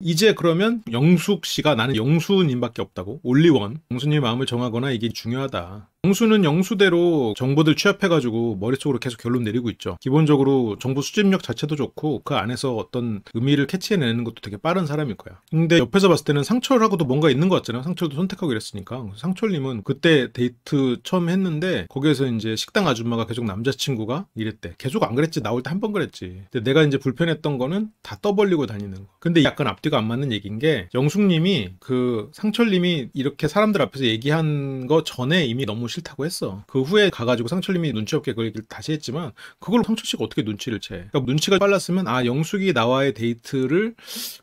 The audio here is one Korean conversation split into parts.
이제 그러면 영숙 씨가 나는 영수님밖에 없다고 올리원 영수님 마음을 정하거나 이게 중요하다. 영수는 영수대로 정보들 취합해가지고 머릿속으로 계속 결론 내리고 있죠. 기본적으로 정보 수집력 자체도 좋고 그 안에서 어떤 의미를 캐치해내는 것도 되게 빠른 사람일 거야. 근데 옆에서 봤을 때는 상철하고도 뭔가 있는 것 같잖아요. 상철도 선택하고 이랬으니까. 상철님은 그때 데이트 처음 했는데 거기에서 이제 식당 아줌마가 계속 남자친구가 이랬대. 계속 안 그랬지. 나올 때 한 번 그랬지. 근데 내가 이제 불편했던 거는 다 떠벌리고 다니는 거. 근데 약간 앞뒤가 안 맞는 얘기인 게 영숙님이 그 상철님이 이렇게 사람들 앞에서 얘기한 거 전에 이미 너무 싫다고 했어. 그 후에 가가지고 상철님이 눈치 없게 그 얘기를 다시 했지만 그걸 상철씨가 어떻게 눈치를 채. 그러니까 눈치가 빨랐으면 아 영숙이 나와의 데이트를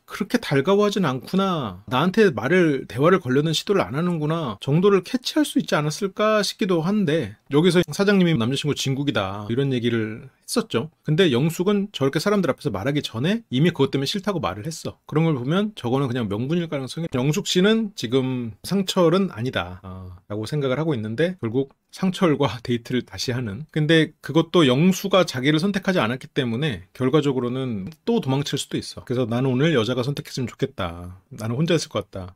그렇게 달가워하진 않구나. 나한테 말을 대화를 걸려는 시도를 안 하는구나 정도를 캐치할 수 있지 않았을까 싶기도 한데 여기서 사장님이 남자친구 진국이다 이런 얘기를 했었죠. 근데 영숙은 저렇게 사람들 앞에서 말하기 전에 이미 그것 때문에 싫다고 말을 했어. 그런 걸 보면 저거는 그냥 명분일 가능성이 영숙 씨는 지금 상철은 아니다 어, 라고 생각을 하고 있는데 결국 상철과 데이트를 다시 하는 근데 그것도 영수가 자기를 선택하지 않았기 때문에 결과적으로는 또 도망칠 수도 있어 그래서 나는 오늘 여자가 선택했으면 좋겠다 나는 혼자 있을 것 같다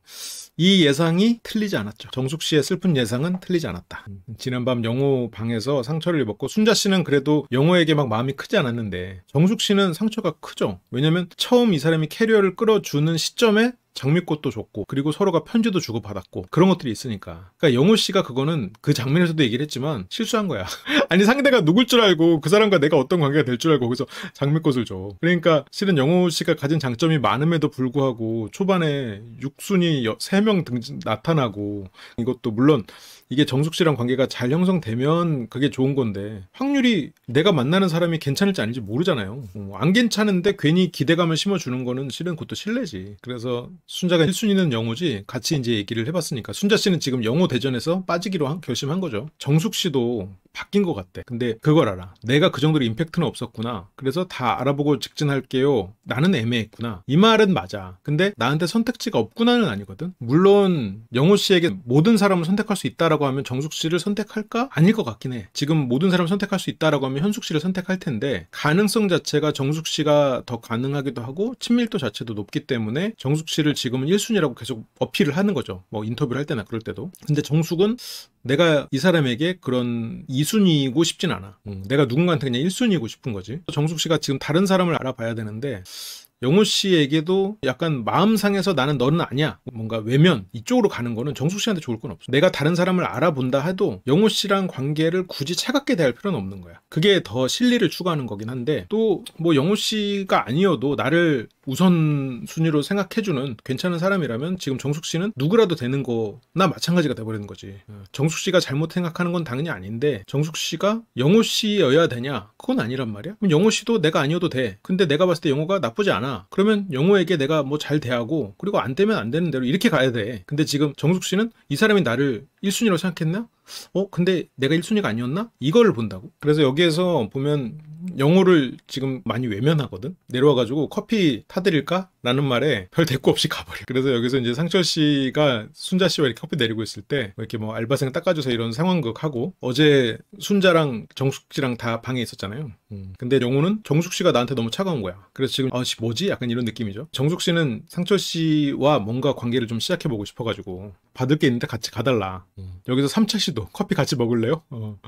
이 예상이 틀리지 않았죠 정숙 씨의 슬픈 예상은 틀리지 않았다 지난밤 영호 방에서 상처를 입었고 순자 씨는 그래도 영호에게 막 마음이 크지 않았는데 정숙 씨는 상처가 크죠 왜냐면 처음 이 사람이 캐리어를 끌어주는 시점에 장미꽃도 줬고 그리고 서로가 편지도 주고받았고 그런 것들이 있으니까 그러니까 영호 씨가 그거는 그 장면에서도 얘기를 했지만 실수한 거야 아니 상대가 누굴 줄 알고 그 사람과 내가 어떤 관계가 될 줄 알고 그래서 장미꽃을 줘 그러니까 실은 영호 씨가 가진 장점이 많음에도 불구하고 초반에 6순위 3명 등 나타나고 이것도 물론 이게 정숙 씨랑 관계가 잘 형성되면 그게 좋은 건데 확률이 내가 만나는 사람이 괜찮을지 아닌지 모르잖아요. 뭐 안 괜찮은데 괜히 기대감을 심어주는 거는 실은 그것도 실례지. 그래서 순자가 1순위는 영호지 같이 이제 얘기를 해봤으니까 순자 씨는 지금 영호 대전에서 빠지기로 한, 결심한 거죠. 정숙 씨도 바뀐 것 같대. 근데 그걸 알아. 내가 그 정도로 임팩트는 없었구나. 그래서 다 알아보고 직진할게요. 나는 애매했구나. 이 말은 맞아. 근데 나한테 선택지가 없구나는 아니거든. 물론 영호 씨에게 모든 사람을 선택할 수 있다라고 하면 정숙 씨를 선택할까? 아닐 것 같긴 해. 지금 모든 사람을 선택할 수 있다라고 하면 현숙 씨를 선택할 텐데 가능성 자체가 정숙 씨가 더 가능하기도 하고 친밀도 자체도 높기 때문에 정숙 씨를 지금은 1순위라고 계속 어필을 하는 거죠. 뭐 인터뷰를 할 때나 그럴 때도. 근데 정숙은 내가 이 사람에게 그런 2순위이고 싶진 않아. 응. 음, 내가 누군가한테 그냥 1순위이고 싶은 거지. 정숙 씨가 지금 다른 사람을 알아봐야 되는데 영호 씨에게도 약간 마음 상에서 나는 너는 아니야 뭔가 외면 이쪽으로 가는 거는 정숙 씨한테 좋을 건 없어 내가 다른 사람을 알아본다 해도 영호 씨랑 관계를 굳이 차갑게 대할 필요는 없는 거야 그게 더 실리를 추구하는 거긴 한데 또 뭐 영호 씨가 아니어도 나를 우선 순위로 생각해주는 괜찮은 사람이라면 지금 정숙 씨는 누구라도 되는 거나 마찬가지가 돼버리는 거지 어, 정숙 씨가 잘못 생각하는 건 당연히 아닌데 정숙 씨가 영호 씨여야 되냐 그건 아니란 말이야 그럼 영호 씨도 내가 아니어도 돼 근데 내가 봤을 때 영호가 나쁘지 않아 거잖아. 그러면 영호에게 내가 뭐 잘 대하고 그리고 안 되면 안 되는 대로 이렇게 가야 돼. 근데 지금 정숙 씨는 이 사람이 나를 1순위로 생각했나? 어, 근데 내가 1순위가 아니었나? 이걸 본다고? 그래서 여기에서 보면 영어를 지금 많이 외면하거든? 내려와가지고 커피 타드릴까? 라는 말에 별 대꾸 없이 가버려. 그래서 여기서 이제 상철 씨가 순자 씨와 이렇게 커피 내리고 있을 때 뭐 이렇게 뭐 알바생 닦아줘서 이런 상황극 하고 어제 순자랑 정숙 씨랑 다 방에 있었잖아요. 음. 근데 영호는 정숙 씨가 나한테 너무 차가운 거야. 그래서 지금 아, 씨 뭐지? 약간 이런 느낌이죠. 정숙 씨는 상철 씨와 뭔가 관계를 좀 시작해보고 싶어가지고 받을 게 있는데 같이 가달라. 음. 여기서 삼철씨도 커피 같이 먹을래요? 어.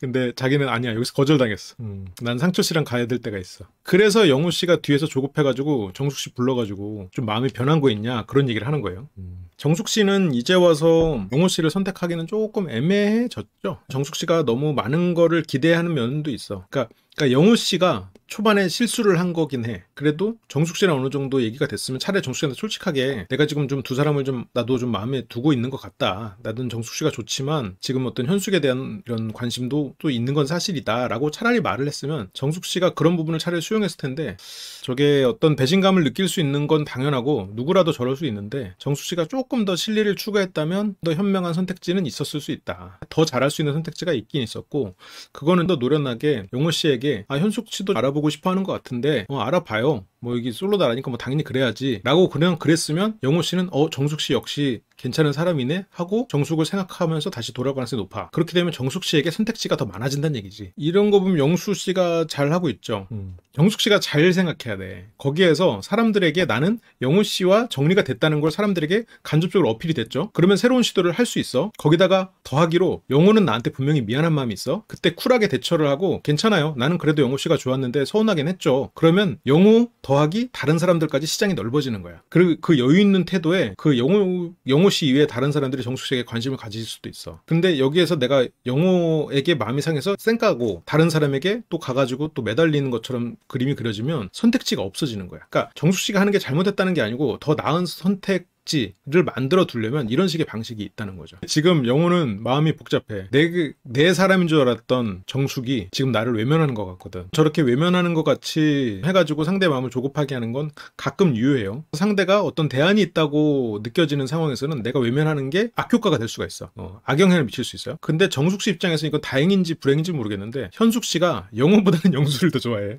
근데 자기는 아니야. 여기서 거절당했어. 음. 난 상철씨랑 가야 될 때가 있어. 그래서 영우씨가 뒤에서 조급해가지고 정숙씨 불러가지고 좀 마음이 변한 거 있냐? 그런 얘기를 하는 거예요. 음. 정숙씨는 이제 와서 영우씨를 선택하기는 조금 애매해졌죠. 정숙씨가 너무 많은 거를 기대하는 면도 있어. 그러니까, 그러니까 영우씨가 초반에 실수를 한 거긴 해. 그래도 정숙 씨랑 어느 정도 얘기가 됐으면 차라리 정숙 씨한테 솔직하게 내가 지금 좀 두 사람을 좀 나도 좀 마음에 두고 있는 것 같다. 나는 정숙 씨가 좋지만 지금 어떤 현숙에 대한 이런 관심도 또 있는 건 사실이다. 라고 차라리 말을 했으면 정숙 씨가 그런 부분을 차라리 수용했을 텐데 저게 어떤 배신감을 느낄 수 있는 건 당연하고 누구라도 저럴 수 있는데 정숙 씨가 조금 더 실리를 추가했다면더 현명한 선택지는 있었을 수 있다. 더 잘할 수 있는 선택지가 있긴 있었고 그거는 더 노련하게 용호 씨에게 아 현숙 씨도 알아보 알아보고 싶어 하는 것 같은데 어, 알아봐요. 뭐 여기 솔로다라니까 뭐 당연히 그래야지 라고 그냥 그랬으면 영호 씨는 어 정숙 씨 역시 괜찮은 사람이네 하고 정숙을 생각하면서 다시 돌아올 가능성이 높아 그렇게 되면 정숙 씨에게 선택지가 더 많아진다는 얘기지 이런 거 보면 영수 씨가 잘 하고 있죠 음. 영숙 씨가 잘 생각해야 돼 거기에서 사람들에게 나는 영호 씨와 정리가 됐다는 걸 사람들에게 간접적으로 어필이 됐죠 그러면 새로운 시도를 할 수 있어 거기다가 더하기로 영호는 나한테 분명히 미안한 마음이 있어 그때 쿨하게 대처를 하고 괜찮아요 나는 그래도 영호 씨가 좋았는데 서운하긴 했죠 그러면 영호 더 더하기 다른 사람들까지 시장이 넓어지는 거야. 그리고 그 여유 있는 태도에 그 영호, 영호 씨 이외에 다른 사람들이 정수씨에게 관심을 가질 수도 있어. 근데 여기에서 내가 영호에게 마음이 상해서 쌩까고 다른 사람에게 또 가가지고 또 매달리는 것처럼 그림이 그려지면 선택지가 없어지는 거야. 그러니까 정수씨가 하는 게 잘못했다는 게 아니고 더 나은 선택 엣지를 만들어 두려면 이런 식의 방식이 있다는 거죠. 지금 영호는 마음이 복잡해. 내, 내 사람인 줄 알았던 정숙이 지금 나를 외면하는 것 같거든. 저렇게 외면하는 것 같이 해가지고 상대 마음을 조급하게 하는 건 가끔 유효해요. 상대가 어떤 대안이 있다고 느껴지는 상황에서는 내가 외면하는 게 악효과가 될 수가 있어. 어, 악영향을 미칠 수 있어요. 근데 정숙 씨 입장에서 이건 다행인지 불행인지 모르겠는데 현숙 씨가 영호보다는 영수를 더 좋아해.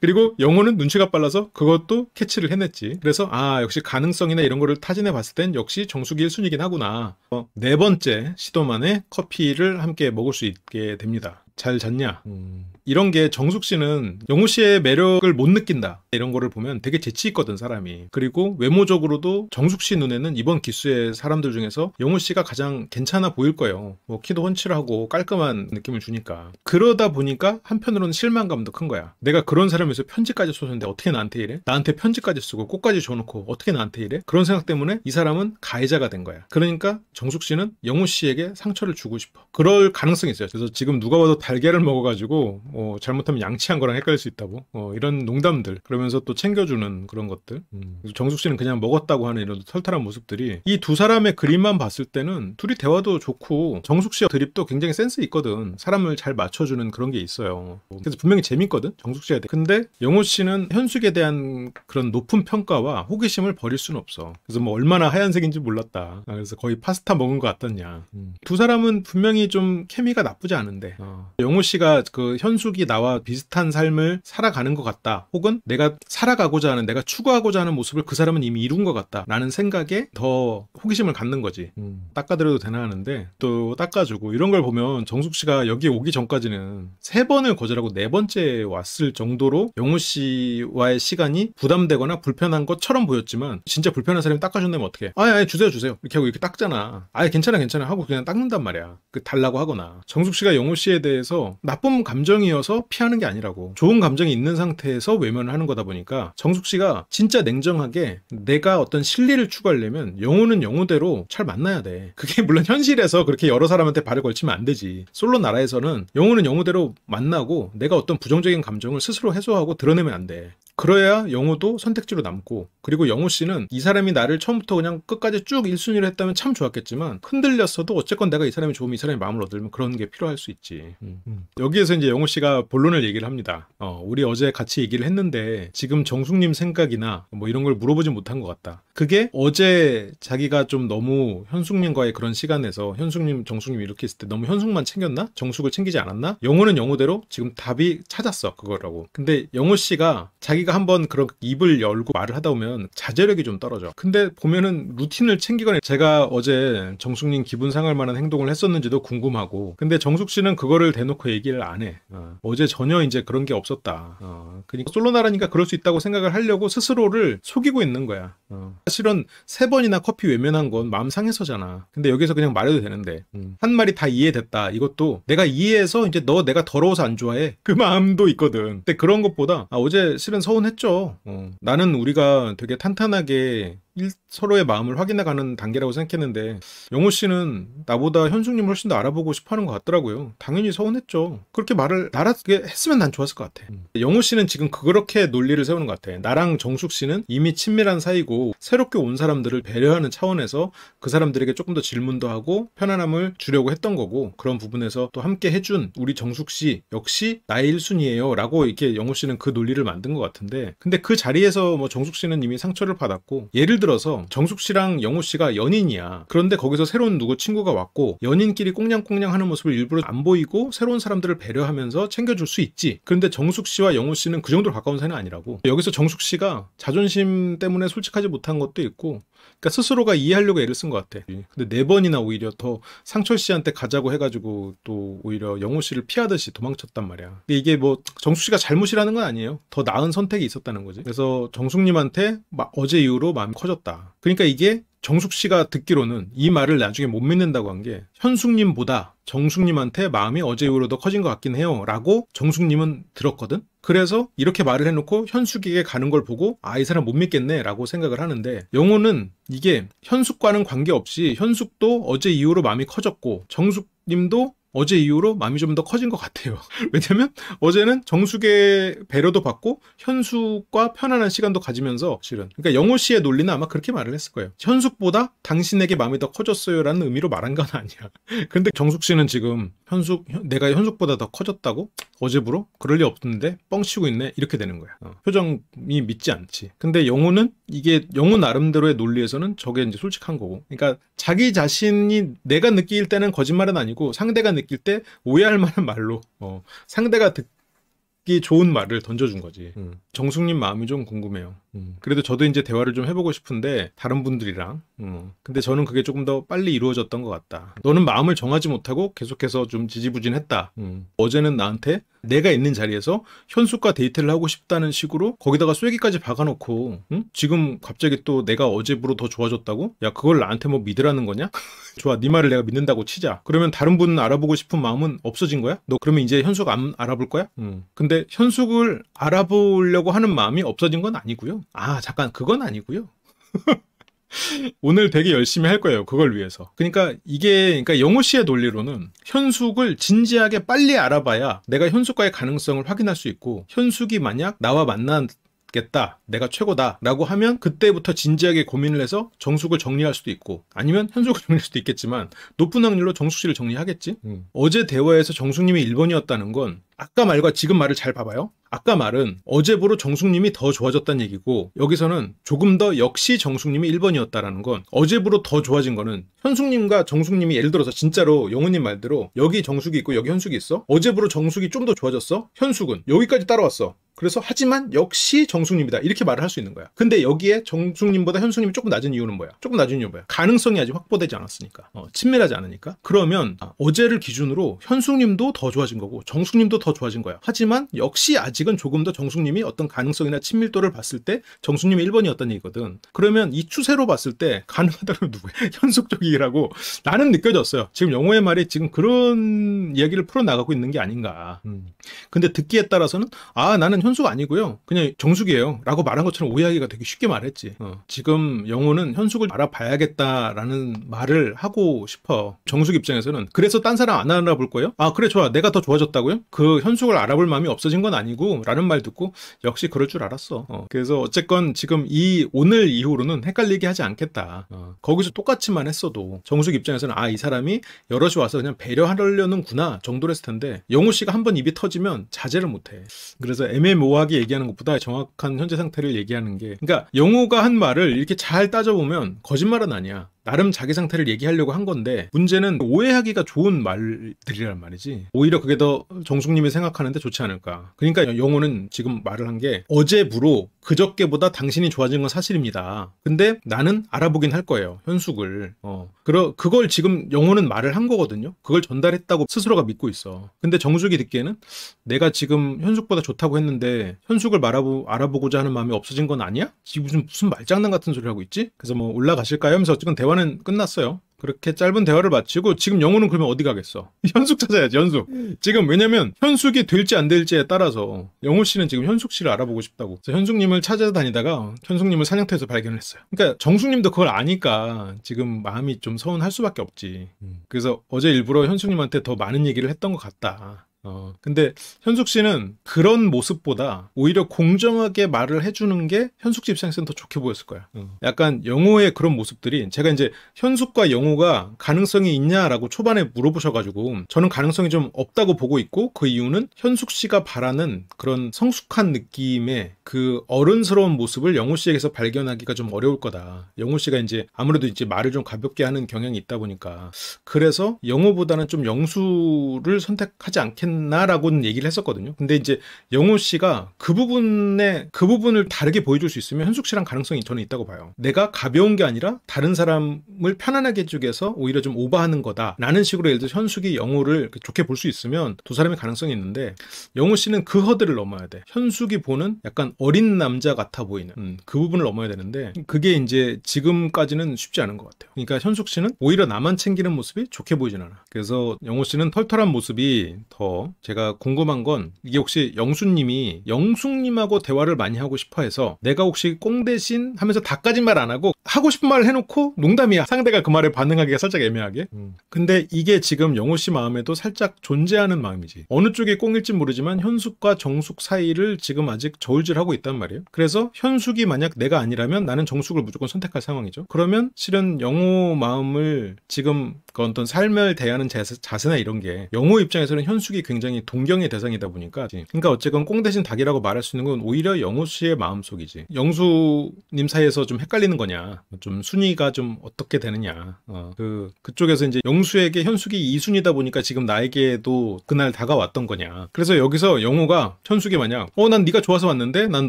그리고 영호는 눈치가 빨라서 그것도 캐치를 해냈지. 그래서 아 역시 가능성이나 이런 거를 다 사진에 봤을 땐 역시 정수기 1순위긴 하구나. 어, 네 번째 시도만에 커피를 함께 먹을 수 있게 됩니다. 잘 잤냐? 음... 이런 게 정숙 씨는 영우 씨의 매력을 못 느낀다 이런 거를 보면 되게 재치 있거든 사람이 그리고 외모적으로도 정숙 씨 눈에는 이번 기수의 사람들 중에서 영우 씨가 가장 괜찮아 보일 거예요 뭐 키도 훤칠하고 깔끔한 느낌을 주니까 그러다 보니까 한편으로는 실망감도 큰 거야 내가 그런 사람에서 편지까지 쏘는데 어떻게 나한테 이래 나한테 편지까지 쓰고 꽃까지 줘놓고 어떻게 나한테 이래 그런 생각 때문에 이 사람은 가해자가 된 거야 그러니까 정숙 씨는 영우 씨에게 상처를 주고 싶어 그럴 가능성이 있어요 그래서 지금 누가 봐도 달걀을 먹어가지고 어, 잘못하면 양치한 거랑 헷갈릴 수 있다고 어, 이런 농담들 그러면서 또 챙겨주는 그런 것들 음. 정숙 씨는 그냥 먹었다고 하는 이런 털털한 모습들이 이 두 사람의 그림만 봤을 때는 둘이 대화도 좋고 정숙 씨의 드립도 굉장히 센스 있거든 사람을 잘 맞춰주는 그런 게 있어요 그래서 분명히 재밌거든 정숙 씨가 근데 영호 씨는 현숙에 대한 그런 높은 평가와 호기심을 버릴 수는 없어 그래서 뭐 얼마나 하얀색인지 몰랐다 아, 그래서 거의 파스타 먹은 것 같았냐 음. 두 사람은 분명히 좀 케미가 나쁘지 않은데 어. 영호 씨가 그 현숙 천숙이 나와 비슷한 삶을 살아가는 것 같다. 혹은 내가 살아가고자 하는 내가 추구하고자 하는 모습을 그 사람은 이미 이룬 것 같다라는 생각에 더 호기심을 갖는 거지. 음. 닦아드려도 되나 하는데 또 닦아주고 이런 걸 보면 정숙 씨가 여기 오기 전까지는 세 번을 거절하고 네 번째 왔을 정도로 영우 씨와의 시간이 부담되거나 불편한 것처럼 보였지만 진짜 불편한 사람이 닦아준다면 어떻게? 아 아예 주세요 주세요 이렇게 하고 이렇게 닦잖아. 아예 괜찮아 괜찮아 하고 그냥 닦는단 말이야. 그 달라고 하거나 정숙 씨가 영우 씨에 대해서 나쁜 감정이 감정이어서 피하는 게 아니라고 좋은 감정이 있는 상태에서 외면을 하는 거다 보니까 정숙 씨가 진짜 냉정하게 내가 어떤 실리를 추구하려면 영혼은 영혼대로 잘 만나야 돼 그게 물론 현실에서 그렇게 여러 사람한테 발을 걸치면 안 되지 솔로 나라에서는 영혼은 영혼대로 만나고 내가 어떤 부정적인 감정을 스스로 해소하고 드러내면 안돼 그래야 영호도 선택지로 남고 그리고 영호 씨는 이 사람이 나를 처음부터 그냥 끝까지 쭉 1순위로 했다면 참 좋았겠지만 흔들렸어도 어쨌건 내가 이 사람이 좋으면 이 사람이 마음을 얻으면 그런 게 필요할 수 있지. 음. 음. 여기에서 이제 영호 씨가 본론을 얘기를 합니다. 어, 우리 어제 같이 얘기를 했는데 지금 정숙님 생각이나 뭐 이런 걸 물어보지 못한 것 같다. 그게 어제 자기가 좀 너무 현숙님과의 그런 시간에서 현숙님, 정숙님 이렇게 있을 때 너무 현숙만 챙겼나? 정숙을 챙기지 않았나? 영호는 영호대로 지금 답이 찾았어 그거라고. 근데 영호 씨가 자기가 우리가 한번 그런 입을 열고 말을 하다 보면 자제력이 좀 떨어져. 근데 보면은 루틴을 챙기거나 제가 어제 정숙님 기분 상할 만한 행동을 했었는지도 궁금하고. 근데 정숙 씨는 그거를 대놓고 얘기를 안 해. 어. 제 전혀 이제 그런 게 없었다. 어. 그러니까 솔로나라니까 그럴 수 있다고 생각을 하려고 스스로를 속이고 있는 거야. 어. 사실은 세 번이나 커피 외면한 건 마음 상해서잖아. 근데 여기서 그냥 말해도 되는데 음. 한 말이 다 이해됐다. 이것도 내가 이해해서 이제 너 내가 더러워서 안 좋아해. 그 마음도 있거든. 근데 그런 것보다 아, 어제 실은 서운 뻔했죠. 어. 나는 우리가 되게 탄탄하게 일, 서로의 마음을 확인해가는 단계라고 생각했는데 영호 씨는 나보다 현숙님 훨씬 더 알아보고 싶어하는 것 같더라고요. 당연히 서운했죠. 그렇게 말을 나라게 했으면 난 좋았을 것 같아. 음. 영호 씨는 지금 그렇게 논리를 세우는 것 같아. 나랑 정숙 씨는 이미 친밀한 사이고 새롭게 온 사람들을 배려하는 차원에서 그 사람들에게 조금 더 질문도 하고 편안함을 주려고 했던 거고 그런 부분에서 또 함께 해준 우리 정숙 씨 역시 나의 1순위에요라고 이렇게 영호 씨는 그 논리를 만든 것 같은데 근데 그 자리에서 뭐 정숙 씨는 이미 상처를 받았고 예를 들어서 정숙 씨랑 영우 씨가 연인이야. 그런데 거기서 새로운 누구 친구가 왔고 연인끼리 꽁냥꽁냥 하는 모습을 일부러 안 보이고 새로운 사람들을 배려하면서 챙겨줄 수 있지. 그런데 정숙 씨와 영우 씨는 그 정도로 가까운 사이는 아니라고. 여기서 정숙 씨가 자존심 때문에 솔직하지 못한 것도 있고 그러니까 스스로가 이해하려고 애를 쓴 것 같아. 근데 네 번이나 오히려 더 상철 씨한테 가자고 해가지고 또 오히려 영호 씨를 피하듯이 도망쳤단 말이야. 근데 이게 뭐 정숙 씨가 잘못이라는 건 아니에요. 더 나은 선택이 있었다는 거지. 그래서 정숙님한테 어제 이후로 마음이 커졌다. 그러니까 이게 정숙 씨가 듣기로는 이 말을 나중에 못 믿는다고 한 게 현숙님보다 정숙님한테 마음이 어제 이후로 더 커진 것 같긴 해요. 라고 정숙님은 들었거든? 그래서 이렇게 말을 해놓고 현숙에게 가는 걸 보고 아이 사람 못 믿겠네 라고 생각을 하는데 영호는 이게 현숙과는 관계없이 현숙도 어제 이후로 마음이 커졌고 정숙 님도 어제 이후로 마음이 좀 더 커진 것 같아요. 왜냐면 어제는 정숙의 배려도 받고 현숙과 편안한 시간도 가지면서 실은 그러니까 영호 씨의 논리는 아마 그렇게 말을 했을 거예요. 현숙보다 당신에게 마음이 더 커졌어요라는 의미로 말한 건 아니야. 근데 정숙 씨는 지금 현숙 내가 현숙보다 더 커졌다고 어제부로 그럴 리 없는데 뻥치고 있네 이렇게 되는 거야. 어. 표정이 믿지 않지. 근데 영호는 이게 영혼 나름대로의 논리에서는 저게 이제 솔직한 거고. 그러니까 자기 자신이 내가 느낄 때는 거짓말은 아니고 상대가 느낄 때 오해할 만한 말로 어, 상대가 듣기 좋은 말을 던져준 거지. 음. 정숙님 마음이 좀 궁금해요. 음. 그래도 저도 이제 대화를 좀 해보고 싶은데 다른 분들이랑 음. 근데 저는 그게 조금 더 빨리 이루어졌던 것 같다 너는 마음을 정하지 못하고 계속해서 좀 지지부진했다 음. 어제는 나한테 내가 있는 자리에서 현숙과 데이트를 하고 싶다는 식으로 거기다가 쐐기까지 박아놓고 응? 지금 갑자기 또 내가 어제부로 더 좋아졌다고? 야 그걸 나한테 뭐 믿으라는 거냐? 좋아 네 말을 내가 믿는다고 치자 그러면 다른 분 알아보고 싶은 마음은 없어진 거야? 너 그러면 이제 현숙 안 알아볼 거야? 응. 음. 근데 현숙을 알아보려고 하는 마음이 없어진 건 아니고요 아, 잠깐, 그건 아니고요. 오늘 되게 열심히 할 거예요. 그걸 위해서. 그러니까 이게 그러니까 영호 씨의 논리로는 현숙을 진지하게 빨리 알아봐야 내가 현숙과의 가능성을 확인할 수 있고 현숙이 만약 나와 만나겠다. 내가 최고다라고 하면 그때부터 진지하게 고민을 해서 정숙을 정리할 수도 있고 아니면 현숙을 정리할 수도 있겠지만 높은 확률로 정숙 씨를 정리하겠지. 음. 어제 대화에서 정숙님이 1번이었다는 건 아까 말과 지금 말을 잘 봐봐요. 아까 말은 어제부로 정숙님이 더 좋아졌다는 얘기고 여기서는 조금 더 역시 정숙님이 1번이었다라는 건 어제부로 더 좋아진 거는 현숙님과 정숙님이 예를 들어서 진짜로 영훈님 말대로 여기 정숙이 있고 여기 현숙이 있어 어제부로 정숙이 좀 더 좋아졌어 현숙은 여기까지 따라왔어 그래서 하지만 역시 정숙님이다 이렇게 말을 할 수 있는 거야 근데 여기에 정숙님보다 현숙님이 조금 낮은 이유는 뭐야 조금 낮은 이유는 뭐야 가능성이 아직 확보되지 않았으니까 어, 친밀하지 않으니까 그러면 아, 어제를 기준으로 현숙님도 더 좋아진 거고 정숙님도 더더 좋아진 거야. 하지만 역시 아직은 조금 더 정숙님이 어떤 가능성이나 친밀도를 봤을 때 정숙님이 1번이었던는 얘기거든. 그러면 이 추세로 봤을 때 가능하다는 누구야? 현숙적이라고 나는 느껴졌어요. 지금 영호의 말이 지금 그런 얘기를 풀어나가고 있는 게 아닌가. 음. 근데 듣기에 따라서는 아 나는 현숙 아니고요. 그냥 정숙이에요. 라고 말한 것처럼 오해하기가 되게 쉽게 말했지. 어. 지금 영호는 현숙을 알아봐야겠다라는 말을 하고 싶어. 정숙 입장에서는 그래서 딴 사람 안 알아볼 거예요? 아 그래 좋아. 내가 더 좋아졌다고요? 그 현숙을 알아볼 마음이 없어진 건 아니고 라는 말 듣고 역시 그럴 줄 알았어. 어. 그래서 어쨌건 지금 이 오늘 이후로는 헷갈리게 하지 않겠다. 어. 거기서 똑같이만 했어도 정숙 입장에서는 아 이 사람이 여럿이 와서 그냥 배려하려는구나 정도로 했을 텐데 영우 씨가 한번 입이 터지면 자제를 못해. 그래서 애매모호하게 얘기하는 것보다 정확한 현재 상태를 얘기하는 게 그러니까 영우가 한 말을 이렇게 잘 따져보면 거짓말은 아니야. 나름 자기 상태를 얘기하려고 한 건데 문제는 오해하기가 좋은 말들이란 말이지 오히려 그게 더 정숙님이 생각하는데 좋지 않을까 그러니까 영호는 지금 말을 한 게 어제부로 그저께보다 당신이 좋아진 건 사실입니다 근데 나는 알아보긴 할 거예요 현숙을 어 그러 그걸 지금 영호는 말을 한 거거든요 그걸 전달했다고 스스로가 믿고 있어 근데 정숙이 듣기에는 내가 지금 현숙보다 좋다고 했는데 현숙을 말아보, 알아보고자 하는 마음이 없어진 건 아니야? 지금 무슨 말장난 같은 소리 하고 있지? 그래서 뭐 올라가실까요? 하면서 어쨌든 대화는 대화는 끝났어요. 그렇게 짧은 대화를 마치고 지금 영호는 그러면 어디 가겠어? 현숙 찾아야지 현숙. 음. 지금 왜냐면 현숙이 될지 안 될지에 따라서 영호 씨는 지금 현숙 씨를 알아보고 싶다고. 그래서 현숙님을 찾아다니다가 현숙님을 사냥터에서 발견 했어요. 그러니까 정숙님도 그걸 아니까 지금 마음이 좀 서운할 수밖에 없지. 음. 그래서 어제 일부러 현숙님한테 더 많은 얘기를 했던 것 같다. 어, 근데 현숙 씨는 그런 모습보다 오히려 공정하게 말을 해주는 게 현숙 씨 입장에서는 더 좋게 보였을 거야. 어. 약간 영호의 그런 모습들이 제가 이제 현숙과 영호가 가능성이 있냐라고 초반에 물어보셔가지고 저는 가능성이 좀 없다고 보고 있고 그 이유는 현숙 씨가 바라는 그런 성숙한 느낌의 그 어른스러운 모습을 영호 씨에게서 발견하기가 좀 어려울 거다. 영호 씨가 이제 아무래도 이제 말을 좀 가볍게 하는 경향이 있다 보니까 그래서 영호보다는 좀 영수를 선택하지 않겠 했나라고는 얘기를 했었거든요. 근데 이제 영호 씨가 그 부분에 그 부분을 다르게 보여줄 수 있으면 현숙 씨랑 가능성이 저는 있다고 봐요. 내가 가벼운 게 아니라 다른 사람을 편안하게 해주서 오히려 좀 오버하는 거다라는 식으로 예를 들어 현숙이 영호를 좋게 볼 수 있으면 두 사람의 가능성이 있는데 영호 씨는 그 허들을 넘어야 돼. 현숙이 보는 약간 어린 남자 같아 보이는 음, 그 부분을 넘어야 되는데 그게 이제 지금까지는 쉽지 않은 것 같아요. 그러니까 현숙 씨는 오히려 나만 챙기는 모습이 좋게 보이진 않아. 그래서 영호 씨는 털털한 모습이 더 제가 궁금한 건 이게 혹시 영수님이 영숙님하고 대화를 많이 하고 싶어 해서 내가 혹시 꽁 대신 하면서 다까진 말 안 하고 하고 싶은 말 해놓고 농담이야. 상대가 그 말에 반응하기가 살짝 애매하게. 음. 근데 이게 지금 영호 씨 마음에도 살짝 존재하는 마음이지. 어느 쪽이 꽁일지 모르지만 현숙과 정숙 사이를 지금 아직 저울질하고 있단 말이에요. 그래서 현숙이 만약 내가 아니라면 나는 정숙을 무조건 선택할 상황이죠. 그러면 실은 영호 마음을 지금 그 어떤 삶을 대하는 자세나 이런 게 영호 입장에서는 현숙이 굉장히 동경의 대상이다 보니까 그러니까 어쨌건 꽁 대신 닭이라고 말할 수 있는 건 오히려 영호 씨의 마음속이지 영수님 사이에서 좀 헷갈리는 거냐 좀 순위가 좀 어떻게 되느냐 어, 그 그쪽에서 이제 영수에게 현숙이 2순위다 보니까 지금 나에게도 그날 다가왔던 거냐 그래서 여기서 영호가 현숙이 만약 어 난 네가 좋아서 왔는데 난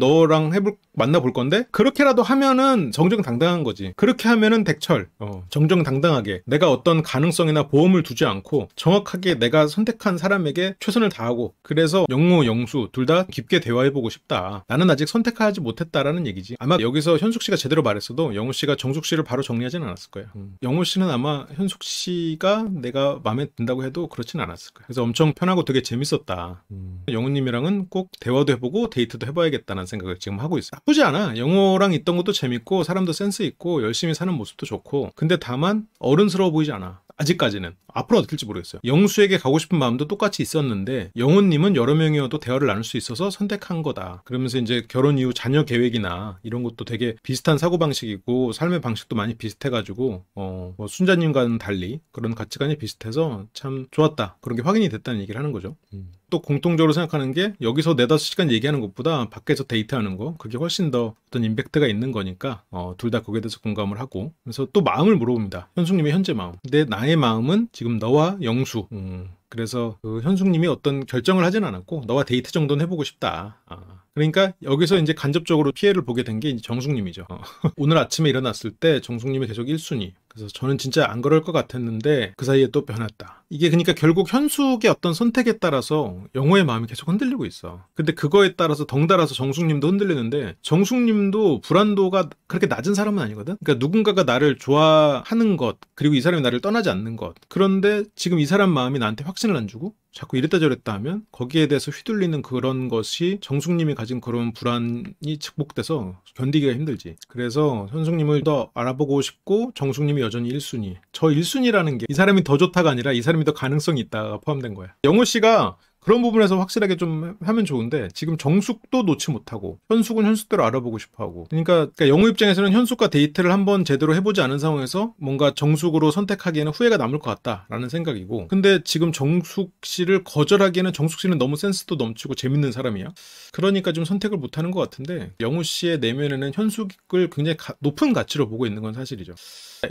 너랑 해볼 만나볼 건데 그렇게라도 하면은 정정당당한 거지 그렇게 하면은 덱철 어, 정정당당하게 내가 어떤 가능성이나 보험을 두지 않고 정확하게 내가 선택한 사람에게 최선을 다하고 그래서 영무 영수 둘 다 깊게 대화해보고 싶다. 나는 아직 선택하지 못했다라는 얘기지. 아마 여기서 현숙 씨가 제대로 말했어도 영우 씨가 정숙 씨를 바로 정리하진 않았을 거예요. 음. 영우 씨는 아마 현숙 씨가 내가 마음에 든다고 해도 그렇진 않았을 거예요. 그래서 엄청 편하고 되게 재밌었다. 음. 영우님이랑은 꼭 대화도 해보고 데이트도 해봐야겠다는 생각을 지금 하고 있어. 나쁘지 않아. 영호랑 있던 것도 재밌고 사람도 센스 있고 열심히 사는 모습도 좋고 근데 다만 어른스러워 보이지 않아. 아직까지는 앞으로 어떨지 떻게 모르겠어요. 영수에게 가고 싶은 마음도 똑같이 있었는데 영호님은 여러 명이어도 대화를 나눌 수 있어서 선택한 거다. 그러면서 이제 결혼 이후 자녀 계획이나 이런 것도 되게 비슷한 사고 방식이고 삶의 방식도 많이 비슷해가지고 어, 뭐 순자님과는 달리 그런 가치관이 비슷해서 참 좋았다. 그런 게 확인이 됐다는 얘기를 하는 거죠. 음. 또 공통적으로 생각하는 게 여기서 네다섯 시간 얘기하는 것보다 밖에서 데이트하는 거 그게 훨씬 더 어떤 임팩트가 있는 거니까 어, 둘 다 거기에 대해서 공감을 하고 그래서 또 마음을 물어봅니다. 현숙님의 현재 마음. 근데 나의 마음은 지금 너와 영수. 음, 그래서 그 현숙님이 어떤 결정을 하진 않았고 너와 데이트 정도는 해보고 싶다. 아. 그러니까 여기서 이제 간접적으로 피해를 보게 된 게 정숙님이죠. 어. 오늘 아침에 일어났을 때 정숙님이 계속 1순위. 그래서 저는 진짜 안 그럴 것 같았는데 그 사이에 또 변했다. 이게 그러니까 결국 현숙의 어떤 선택에 따라서 영호의 마음이 계속 흔들리고 있어. 근데 그거에 따라서 덩달아서 정숙님도 흔들리는데 정숙님도 불안도가 그렇게 낮은 사람은 아니거든. 그러니까 누군가가 나를 좋아하는 것 그리고 이 사람이 나를 떠나지 않는 것. 그런데 지금 이 사람 마음이 나한테 확신을 안 주고 자꾸 이랬다 저랬다 하면 거기에 대해서 휘둘리는 그런 것이 정숙님이 가진 그런 불안이 측복돼서 견디기가 힘들지. 그래서 현숙님을 더 알아보고 싶고 정숙님이 여전히 1순위. 저 1순위라는 게 이 사람이 더 좋다가 아니라 이 사람이 사람이 더 가능성이 있다가 포함된 거야. 영호 씨가 그런 부분에서 확실하게 좀 하면 좋은데 지금 정숙도 놓지 못하고 현숙은 현숙대로 알아보고 싶어하고 그러니까, 그러니까 영우 입장에서는 현숙과 데이트를 한번 제대로 해보지 않은 상황에서 뭔가 정숙으로 선택하기에는 후회가 남을 것 같다라는 생각이고 근데 지금 정숙 씨를 거절하기에는 정숙 씨는 너무 센스도 넘치고 재밌는 사람이야 그러니까 좀 선택을 못하는 것 같은데 영우 씨의 내면에는 현숙을 굉장히 가, 높은 가치로 보고 있는 건 사실이죠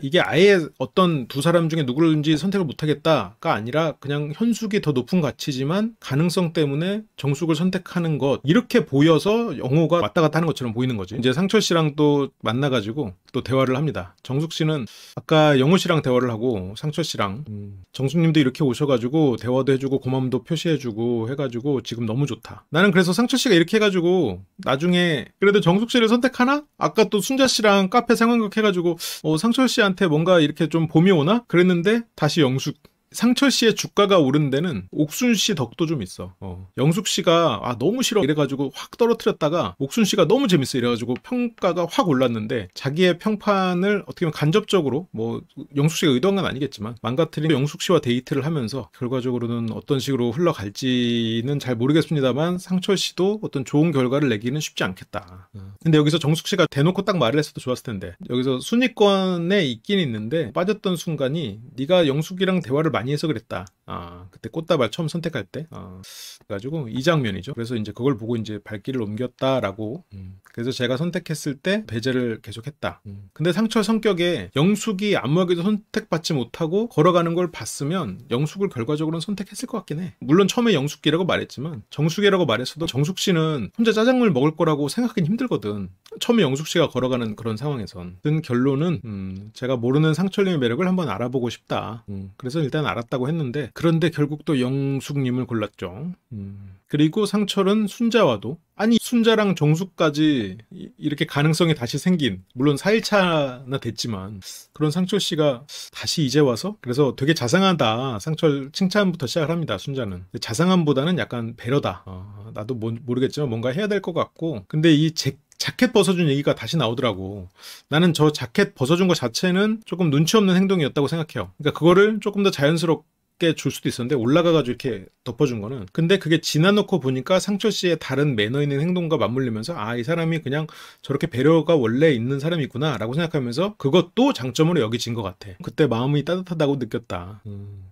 이게 아예 어떤 두 사람 중에 누구든지 선택을 못하겠다가 아니라 그냥 현숙이 더 높은 가치지만 가능성 때문에 정숙을 선택하는 것 이렇게 보여서 영호가 왔다 갔다 하는 것처럼 보이는 거지 이제 상철 씨랑 또 만나가지고 또 대화를 합니다 정숙 씨는 아까 영호 씨랑 대화를 하고 상철 씨랑 음, 정숙님도 이렇게 오셔가지고 대화도 해주고 고마움도 표시해주고 해가지고 지금 너무 좋다 나는 그래서 상철 씨가 이렇게 해가지고 나중에 그래도 정숙 씨를 선택하나? 아까 또 순자 씨랑 카페 상황극 해가지고 어, 상철 씨한테 뭔가 이렇게 좀 봄이 오나? 그랬는데 다시 영숙 상철 씨의 주가가 오른 데는 옥순 씨 덕도 좀 있어. 어. 영숙 씨가 아 너무 싫어 이래가지고 확 떨어뜨렸다가 옥순 씨가 너무 재밌어 이래가지고 평가가 확 올랐는데 자기의 평판을 어떻게 보면 간접적으로 뭐 영숙 씨가 의도한 건 아니겠지만 망가뜨린 영숙 씨와 데이트를 하면서 결과적으로는 어떤 식으로 흘러갈지는 잘 모르겠습니다만 상철 씨도 어떤 좋은 결과를 내기는 쉽지 않겠다. 어. 근데 여기서 정숙 씨가 대놓고 딱 말을 했어도 좋았을 텐데 여기서 순위권에 있긴 있는데 빠졌던 순간이 네가 영숙이랑 대화를 많이 많이 해서 그랬다. 아, 그때 꽃다발 처음 선택할 때. 아, 그래가지고 이 장면이죠. 그래서 이제 그걸 보고 이제 발길을 옮겼다라고. 음. 그래서 제가 선택했을 때 배제를 계속했다. 음. 근데 상철 성격에 영숙이 아무에게도 선택받지 못하고 걸어가는 걸 봤으면 영숙을 결과적으로는 선택했을 것 같긴 해. 물론 처음에 영숙이라고 말했지만 정숙이라고 말했어도 정숙 씨는 혼자 짜장면을 먹을 거라고 생각하기 힘들거든. 처음에 영숙 씨가 걸어가는 그런 상황에선 든 결론은 음, 제가 모르는 상철님의 매력을 한번 알아보고 싶다. 음, 그래서 일단 알았다고 했는데 그런데 결국 또 영숙님을 골랐죠. 음. 그리고 상철은 순자와도 아니 순자랑 정수까지 이렇게 가능성이 다시 생긴 물론 4일차나 됐지만 그런 상철 씨가 다시 이제 와서 그래서 되게 자상하다 상철 칭찬부터 시작을 합니다 순자는 자상함보다는 약간 배려다 어, 나도 모르겠지만 뭔가 해야 될 것 같고 근데 이잭 자켓 벗어준 얘기가 다시 나오더라고. 나는 저 자켓 벗어준 것 자체는 조금 눈치 없는 행동이었다고 생각해요. 그러니까 그거를 조금 더 자연스럽게 줄 수도 있었는데 올라가가지고 이렇게 덮어준 거는. 근데 그게 지나놓고 보니까 상처 씨의 다른 매너 있는 행동과 맞물리면서 아, 이 사람이 그냥 저렇게 배려가 원래 있는 사람이구나 라고 생각하면서 그것도 장점으로 여기진 것 같아. 그때 마음이 따뜻하다고 느꼈다. 음.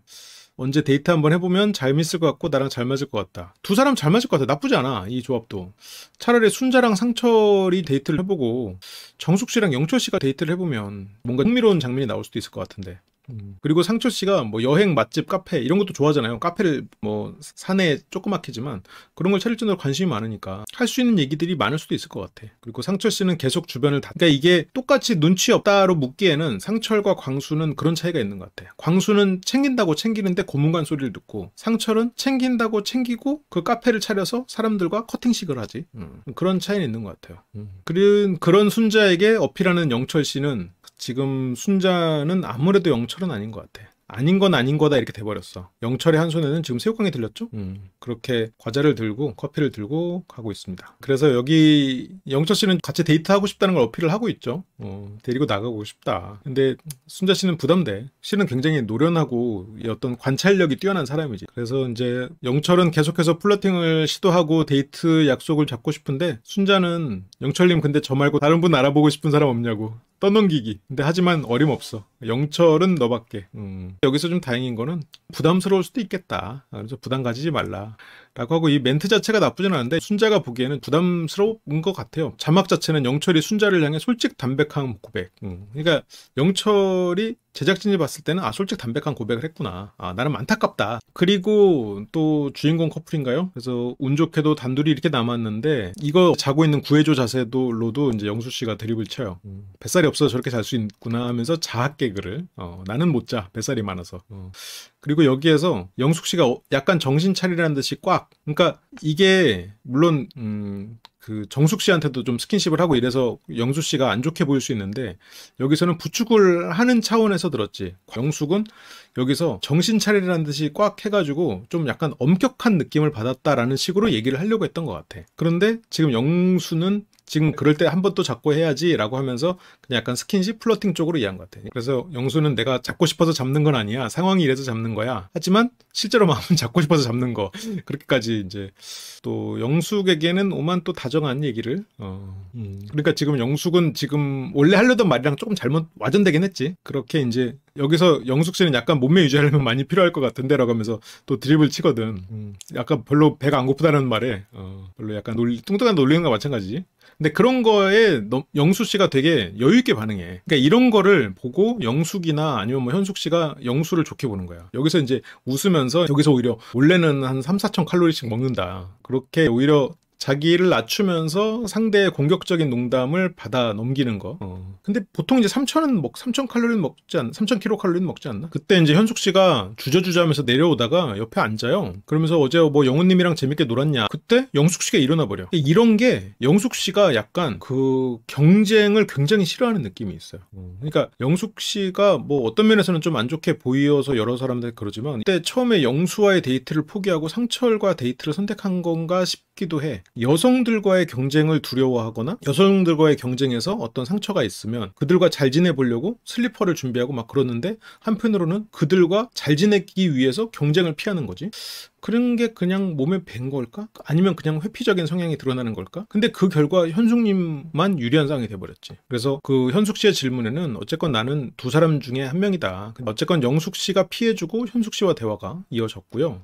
언제 데이트 한번 해보면 잘밌을 것 같고 나랑 잘 맞을 것 같다. 두 사람 잘 맞을 것 같아. 나쁘지 않아. 이 조합도. 차라리 순자랑 상철이 데이트를 해보고 정숙 씨랑 영철 씨가 데이트를 해보면 뭔가 흥미로운 장면이 나올 수도 있을 것 같은데. 음. 그리고 상철 씨가 뭐 여행 맛집 카페 이런 것도 좋아하잖아요. 카페를 뭐 사내 조그맣게지만 그런 걸 차릴 정도로 관심이 많으니까 할 수 있는 얘기들이 많을 수도 있을 것 같아. 그리고 상철 씨는 계속 주변을 다. 그러니까 이게 똑같이 눈치 없다로 묻기에는 상철과 광수는 그런 차이가 있는 것 같아. 광수는 챙긴다고 챙기는데 고문관 소리를 듣고 상철은 챙긴다고 챙기고 그 카페를 차려서 사람들과 커팅식을 하지. 음. 그런 차이는 있는 것 같아요. 음. 그런 그런 순자에게 어필하는 영철 씨는 지금 순자는 아무래도 영철은 아닌 것 같아. 아닌 건 아닌 거다 이렇게 돼버렸어. 영철의 한 손에는 지금 새우깡이 들렸죠? 음, 그렇게 과자를 들고 커피를 들고 가고 있습니다. 그래서 여기 영철 씨는 같이 데이트하고 싶다는 걸 어필을 하고 있죠. 어, 데리고 나가고 싶다. 근데 순자 씨는 부담돼. 씨는 굉장히 노련하고 어떤 관찰력이 뛰어난 사람이지. 그래서 이제 영철은 계속해서 플러팅을 시도하고 데이트 약속을 잡고 싶은데 순자는 영철님 근데 저 말고 다른 분 알아보고 싶은 사람 없냐고 떠넘기기. 근데 하지만 어림없어. 영철은 너밖에. 음. 여기서 좀 다행인 거는 부담스러울 수도 있겠다. 그래서 부담 가지지 말라. 라고 하고 이 멘트 자체가 나쁘진 않은데 순자가 보기에는 부담스러운 것 같아요. 자막 자체는 영철이 순자를 향해 솔직 담백한 고백. 음. 그러니까 영철이 제작진이 봤을 때는 아 솔직 담백한 고백을 했구나. 아 나름 안타깝다. 그리고 또 주인공 커플인가요? 그래서 운 좋게도 단둘이 이렇게 남았는데 이거 자고 있는 구해줘 자세로도 이제 영수 씨가 드립을 쳐요. 음. 뱃살이 없어서 저렇게 잘 수 있구나 하면서 자학 개그를 어, 나는 못 자. 뱃살이 많아서. 어. 그리고 여기에서 영숙 씨가 어, 약간 정신 차리라는 듯이 꽉. 그러니까 이게 물론 음, 그 정숙 씨한테도 좀 스킨십을 하고 이래서 영숙 씨가 안 좋게 보일 수 있는데 여기서는 부축을 하는 차원에서 들었지. 영숙은 여기서 정신 차리라는 듯이 꽉 해가지고 좀 약간 엄격한 느낌을 받았다라는 식으로 얘기를 하려고 했던 것 같아. 그런데 지금 영수는 지금 그럴 때 한 번 또 잡고 해야지라고 하면서 그냥 약간 스킨십 플러팅 쪽으로 이해한 것 같아. 요 그래서 영수는 내가 잡고 싶어서 잡는 건 아니야. 상황이 이래서 잡는 거야. 하지만 실제로 마음은 잡고 싶어서 잡는 거. 그렇게까지 이제 또 영숙에게는 오만 또 다정한 얘기를. 어. 음. 그러니까 지금 영숙은 지금 원래 하려던 말이랑 조금 잘못 와전되긴 했지. 그렇게 이제 여기서 영숙 씨는 약간 몸매 유지하려면 많이 필요할 것 같은데라고 하면서 또 드립을 치거든. 음. 약간 별로 배가 안 고프다는 말에 어. 별로 약간 놀 뚱뚱한 놀리는 거 마찬가지지. 근데 그런 거에 영수 씨가 되게 여유 있게 반응해. 그러니까 이런 거를 보고 영숙이나 아니면 뭐 현숙 씨가 영수를 좋게 보는 거야. 여기서 이제 웃으면서 여기서 오히려 원래는 한 3, 4천 칼로리씩 먹는다. 그렇게 오히려 자기를 낮추면서 상대의 공격적인 농담을 받아 넘기는 거. 어. 근데 보통 이제 3천은 먹, 3천 칼로리는 먹지 않, 3천 킬로 칼로리는 먹지 않나? 그때 이제 현숙 씨가 주저주저하면서 내려오다가 옆에 앉아요. 그러면서 어제 뭐 영훈님이랑 재밌게 놀았냐? 그때 영숙 씨가 일어나 버려. 이런 게 영숙 씨가 약간 그 경쟁을 굉장히 싫어하는 느낌이 있어요. 어. 그러니까 영숙 씨가 뭐 어떤 면에서는 좀 안 좋게 보이어서 여러 사람들 그러지만 그때 처음에 영수와의 데이트를 포기하고 상철과 데이트를 선택한 건가 싶기도 해. 여성들과의 경쟁을 두려워하거나 여성들과의 경쟁에서 어떤 상처가 있으면 그들과 잘 지내보려고 슬리퍼를 준비하고 막 그러는데 한편으로는 그들과 잘 지내기 위해서 경쟁을 피하는 거지. 그런 게 그냥 몸에 밴 걸까? 아니면 그냥 회피적인 성향이 드러나는 걸까? 근데 그 결과 현숙님만 유리한 상황이 돼버렸지. 그래서 그 현숙 씨의 질문에는 어쨌건 나는 두 사람 중에 한 명이다. 어쨌건 영숙 씨가 피해주고 현숙 씨와 대화가 이어졌고요.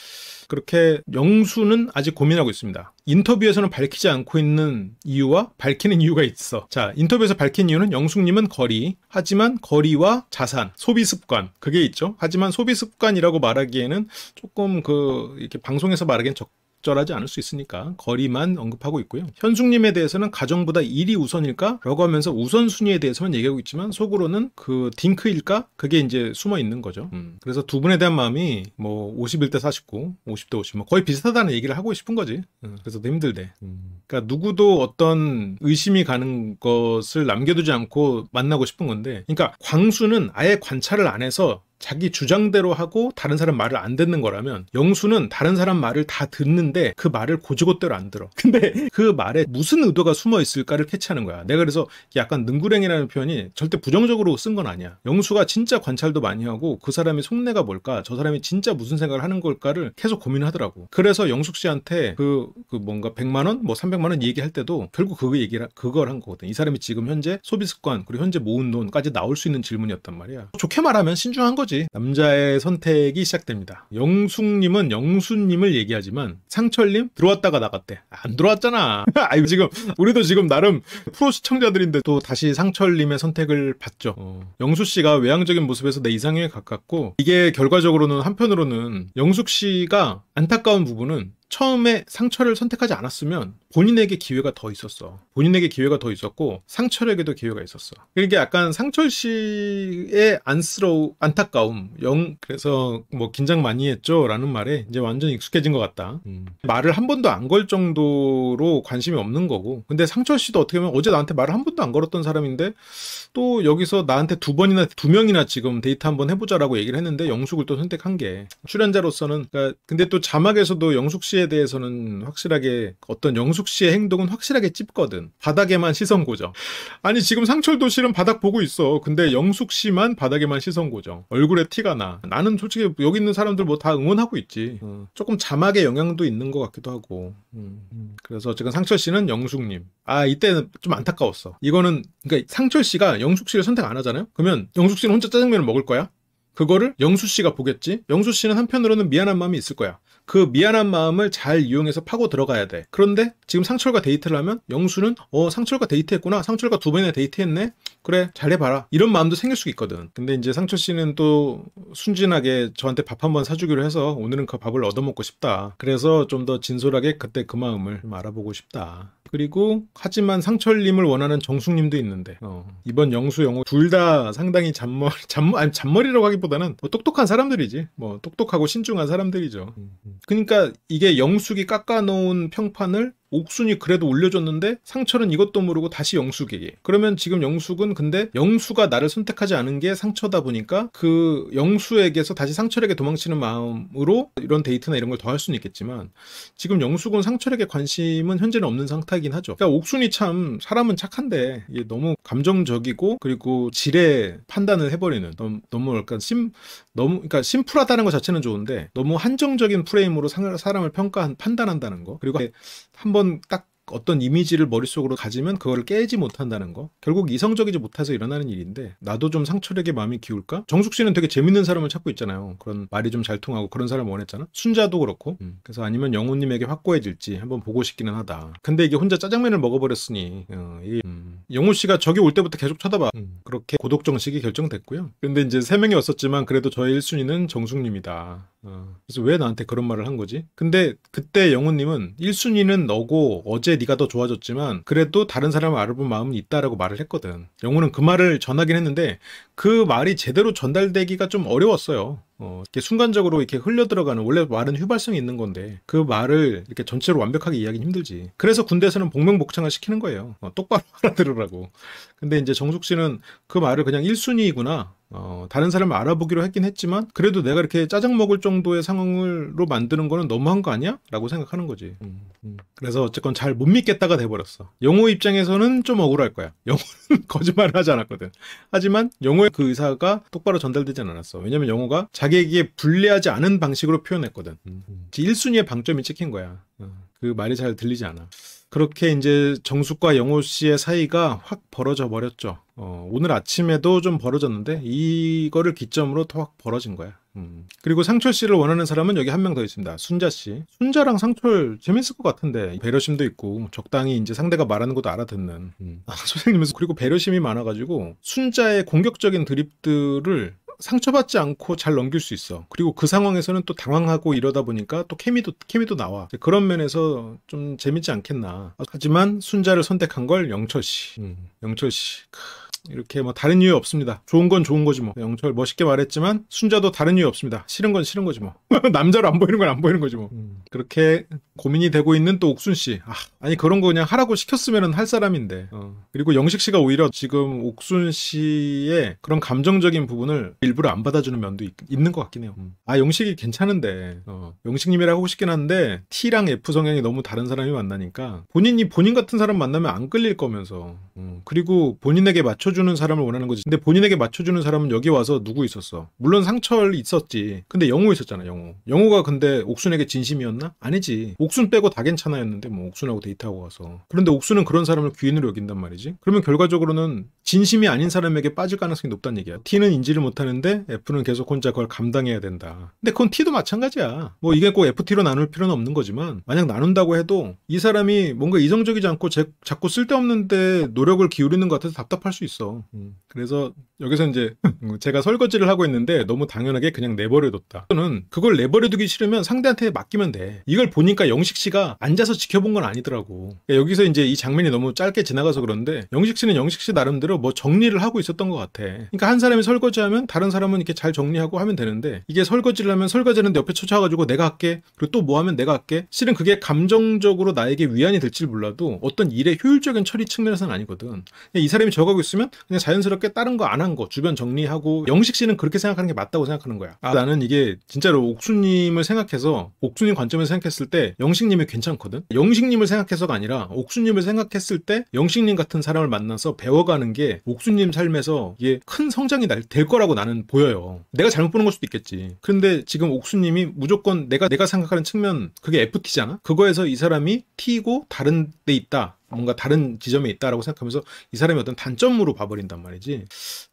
그렇게 영수는 아직 고민하고 있습니다. 인터뷰에서는 밝히지 않고 있는 이유와 밝히는 이유가 있어. 자, 인터뷰에서 밝힌 이유는 영숙님은 거리, 하지만 거리와 자산, 소비 습관, 그게 있죠. 하지만 소비 습관이라고 말하기에는 조금 그 이렇게 방송에서 말하기엔 적절하지 않을 수 있으니까 거리만 언급하고 있고요. 현숙님에 대해서는 가정보다 일이 우선일까? 라고 하면서 우선순위에 대해서만 얘기하고 있지만 속으로는 그 딩크일까? 그게 이제 숨어 있는 거죠. 음. 그래서 두 분에 대한 마음이 뭐 51대 49, 50대 50, 뭐 거의 비슷하다는 얘기를 하고 싶은 거지. 음. 그래서 더 힘들대. 음. 그러니까 누구도 어떤 의심이 가는 것을 남겨두지 않고 만나고 싶은 건데, 그러니까 광수는 아예 관찰을 안 해서 자기 주장대로 하고 다른 사람 말을 안 듣는 거라면 영수는 다른 사람 말을 다 듣는데 그 말을 고지고대로 안 들어. 근데 그 말에 무슨 의도가 숨어 있을까를 캐치하는 거야. 내가 그래서 약간 능구랭이라는 표현이 절대 부정적으로 쓴 건 아니야. 영수가 진짜 관찰도 많이 하고 그 사람이 속내가 뭘까? 저 사람이 진짜 무슨 생각을 하는 걸까를 계속 고민하더라고. 그래서 영숙 씨한테 그, 그 뭔가 100만 원, 뭐 300만 원 얘기할 때도 결국 그거 얘기를 그걸 한 거거든. 이 사람이 지금 현재 소비 습관 그리고 현재 모은 돈까지 나올 수 있는 질문이었단 말이야. 좋게 말하면 신중한 거지. 것이 남자의 선택이 시작됩니다. 영숙님은 영수님을 얘기하지만 상철님 들어왔다가 나갔대. 안 들어왔잖아. 아유 지금 우리도 지금 나름 프로 시청자들인데 또 다시 상철님의 선택을 받죠. 어. 영숙 씨가 외향적인 모습에서 내 이상형에 가깝고 이게 결과적으로는 한편으로는 영숙 씨가 안타까운 부분은 처음에 상처를 선택하지 않았으면 본인에게 기회가 더 있었어. 본인에게 기회가 더 있었고 상철에게도 기회가 있었어. 이게 그러니까 약간 상철 씨의 안쓰러우 안타까움 영 그래서 뭐 긴장 많이 했죠라는 말에 이제 완전 익숙해진 것 같다. 음. 말을 한 번도 안 걸 정도로 관심이 없는 거고. 근데 상철 씨도 어떻게 보면 어제 나한테 말을 한 번도 안 걸었던 사람인데 또 여기서 나한테 두 번이나 두 명이나 지금 데이트 한번 해보자라고 얘기를 했는데 영숙을 또 선택한 게 출연자로서는 그러니까 근데 또 자막에서도 영숙 씨에 대해서는 확실하게 어떤 영숙 이숙 씨의 행동은 확실하게 찝거든. 바닥에만 시선 고정. 아니 지금 상철도 실은 바닥 보고 있어. 근데 영숙 씨만 바닥에만 시선 고정. 얼굴에 티가 나. 나는 솔직히 여기 있는 사람들 뭐 다 응원하고 있지. 어. 조금 자막의 영향도 있는 것 같기도 하고. 음. 그래서 지금 상철 씨는 영숙님. 아 이때는 좀 안타까웠어. 이거는 그러니까 상철 씨가 영숙 씨를 선택 안 하잖아요. 그러면 영숙 씨는 혼자 짜장면을 먹을 거야. 그거를 영수 씨가 보겠지? 영수 씨는 한편으로는 미안한 마음이 있을 거야. 그 미안한 마음을 잘 이용해서 파고 들어가야 돼. 그런데 지금 상철과 데이트를 하면 영수는 어 상철과 데이트했구나. 상철과 두 번이나 데이트했네. 그래 잘해봐라. 이런 마음도 생길 수 있거든. 근데 이제 상철 씨는 또 순진하게 저한테 밥 한번 사주기로 해서 오늘은 그 밥을 얻어먹고 싶다. 그래서 좀 더 진솔하게 그때 그 마음을 좀 알아보고 싶다. 그리고 하지만 상철님을 원하는 정숙님도 있는데 어. 이번 영수 영호 둘 다 상당히 잔머리 잔머 아니 잔머리라고 하기보다는 뭐 똑똑한 사람들이지 뭐 똑똑하고 신중한 사람들이죠. 음, 음. 그러니까 이게 영숙이 깎아놓은 평판을 옥순이 그래도 올려줬는데 상철은 이것도 모르고 다시 영숙에게 그러면 지금 영숙은 근데 영수가 나를 선택하지 않은 게 상처다 보니까 그 영수에게서 다시 상철에게 도망치는 마음으로 이런 데이트나 이런 걸 더 할 수는 있겠지만 지금 영숙은 상철에게 관심은 현재는 없는 상태이긴 하죠 그러니까 옥순이 참 사람은 착한데 너무 감정적이고 그리고 지뢰 판단을 해버리는 너무, 너무 약간 심 너무 그러니까 심플하다는 것 자체는 좋은데 너무 한정적인 프레임으로 사람을 평가 한 판단한다는 거 그리고 한번 딱 어떤 이미지를 머릿속으로 가지면 그걸 깨지 못한다는 거 결국 이성적이지 못해서 일어나는 일인데 나도 좀상처력에 마음이 기울까? 정숙 씨는 되게 재밌는 사람을 찾고 있잖아요 그런 말이 좀 잘 통하고 그런 사람 을 원했잖아 순자도 그렇고 음. 그래서 아니면 영호님에게 확고해질지 한번 보고 싶기는 하다 근데 이게 혼자 짜장면을 먹어버렸으니 어, 이, 음. 영호 씨가 저기 올 때부터 계속 쳐다봐 음. 그렇게 고독 정식이 결정됐고요 근데 이제 세 명이 왔었지만 그래도 저의 1순위는 정숙님이다 어, 그래서 왜 나한테 그런 말을 한 거지? 근데 그때 영호님은 1순위는 너고 어제 그 네가 더 좋아졌지만 그래도 다른 사람을 알아본 마음은 있다라고 말을 했거든. 영호는 그 말을 전하긴 했는데 그 말이 제대로 전달되기가 좀 어려웠어요. 어, 이렇게 순간적으로 이렇게 흘려 들어가는 원래 말은 휘발성이 있는 건데 그 말을 이렇게 전체로 완벽하게 이해하기는 힘들지. 그래서 군대에서는 복명복창을 시키는 거예요. 어, 똑바로 알아들으라고. 근데 이제 정숙 씨는 그 말을 그냥 1순위이구나. 어, 다른 사람을 알아보기로 했긴 했지만 그래도 내가 이렇게 짜장 먹을 정도의 상황으로 만드는 거는 너무한 거 아니야? 라고 생각하는 거지 음, 음. 그래서 어쨌건 잘 못 믿겠다가 돼버렸어 영호 입장에서는 좀 억울할 거야 영호는 거짓말을 하지 않았거든 하지만 영호의 그 의사가 똑바로 전달되진 않았어 왜냐면 영호가 자기에게 불리하지 않은 방식으로 표현했거든 음, 1순위의 음. 방점이 찍힌 거야 어, 그 말이 잘 들리지 않아 그렇게 이제 정숙과 영호 씨의 사이가 확 벌어져 버렸죠. 어, 오늘 아침에도 좀 벌어졌는데 이거를 기점으로 더 확 벌어진 거야. 음. 그리고 상철 씨를 원하는 사람은 여기 한 명 더 있습니다. 순자 씨. 순자랑 상철 재밌을 것 같은데 배려심도 있고 적당히 이제 상대가 말하는 것도 알아듣는. 음. 아, 선생님에서 그리고 배려심이 많아가지고 순자의 공격적인 드립들을 상처받지 않고 잘 넘길 수 있어. 그리고 그 상황에서는 또 당황하고 이러다 보니까 또 케미도 케미도 나와. 그런 면에서 좀 재밌지 않겠나. 하지만 순자를 선택한 걸 영철 씨. 음, 영철 씨. 크. 이렇게 뭐 다른 이유 없습니다. 좋은 건 좋은 거지 뭐. 영철 멋있게 말했지만 순자도 다른 이유 없습니다. 싫은 건 싫은 거지 뭐. 남자로 안 보이는 건 안 보이는 거지 뭐. 음. 그렇게 고민이 되고 있는 또 옥순 씨. 아, 아니 그런 거 그냥 하라고 시켰으면 할 사람인데. 어. 그리고 영식 씨가 오히려 지금 옥순 씨의 그런 감정적인 부분을 일부러 안 받아주는 면도 있, 는것 같긴 해요. 음. 아 영식이 괜찮은데 어. 영식님이라고 하고 싶긴 한데 T랑 F 성향이 너무 다른 사람이 만나니까 본인이 본인 같은 사람 만나면 안 끌릴 거면서 음. 그리고 본인에게 맞춰 맞춰주는 사람을 원하는 거지. 근데 본인에게 맞춰주는 사람은 여기 와서 누구 있었어? 물론 상철 있었지. 근데 영호 있었잖아, 영호. 영호가 근데 옥순에게 진심이었나? 아니지. 옥순 빼고 다 괜찮아였는데 뭐 옥순하고 데이트하고 와서. 그런데 옥순은 그런 사람을 귀인으로 여긴단 말이지. 그러면 결과적으로는 진심이 아닌 사람에게 빠질 가능성이 높다는 얘기야. T는 인지를 못하는데 F는 계속 혼자 그걸 감당해야 된다. 근데 그건 T도 마찬가지야. 뭐 이게 꼭 FT로 나눌 필요는 없는 거지만 만약 나눈다고 해도 이 사람이 뭔가 이성적이지 않고 제, 자꾸 쓸데없는데 노력을 기울이는 것 같아서 답답할 수 있어. 있어. 그렇죠. 음. 그래서 여기서 이제 제가 설거지를 하고 있는데 너무 당연하게 그냥 내버려뒀다. 저는 그걸 내버려두기 싫으면 상대한테 맡기면 돼. 이걸 보니까 영식 씨가 앉아서 지켜본 건 아니더라고. 그러니까 여기서 이제 이 장면이 너무 짧게 지나가서 그런데 영식 씨는 영식 씨 나름대로 뭐 정리를 하고 있었던 것 같아. 그러니까 한 사람이 설거지하면 다른 사람은 이렇게 잘 정리하고 하면 되는데 이게 설거지를 하면 설거지하는데 옆에 쫓아가지고 내가 할게. 그리고 또 뭐 하면 내가 할게. 실은 그게 감정적으로 나에게 위안이 될지 몰라도 어떤 일의 효율적인 처리 측면에서는 아니거든. 그러니까 이 사람이 저거하고 있으면 그냥 자연스럽게 다른 거 안 한 거 주변 정리하고 영식 씨는 그렇게 생각하는 게 맞다고 생각하는 거야. 아, 나는 이게 진짜로 옥수님을 생각해서 옥수님 관점에서 생각했을 때 영식님이 괜찮거든. 영식님을 생각해서가 아니라 옥수님을 생각했을 때 영식님 같은 사람을 만나서 배워가는 게 옥수님 삶에서 이게 큰 성장이 될 거라고 나는 보여요. 내가 잘못 보는 걸 수도 있겠지. 근데 지금 옥수님이 무조건 내가 내가 생각하는 측면 그게 FT잖아. 그거에서 이 사람이 T고 다른 데 있다. 뭔가 다른 지점에 있다라고 생각하면서 이 사람이 어떤 단점으로 봐버린단 말이지.